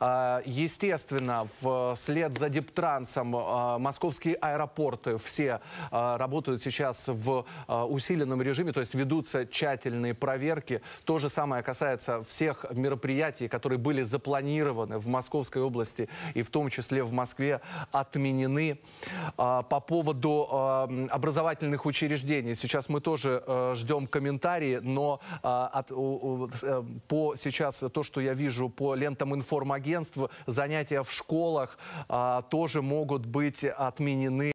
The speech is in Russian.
А, естественно, вслед за Дептрансом а, московские аэропорты все а, работают сейчас в усиленном режиме, то есть ведутся тщательные проверки. То же самое касается всех мероприятий, которые были запланированы в Московской области и в том числе в Москве, отменены. По поводу образовательных учреждений. Сейчас мы тоже ждем комментарии, но э, по сейчас то, что я вижу по лентам информагентства, агентств занятия в школах а, тоже могут быть отменены.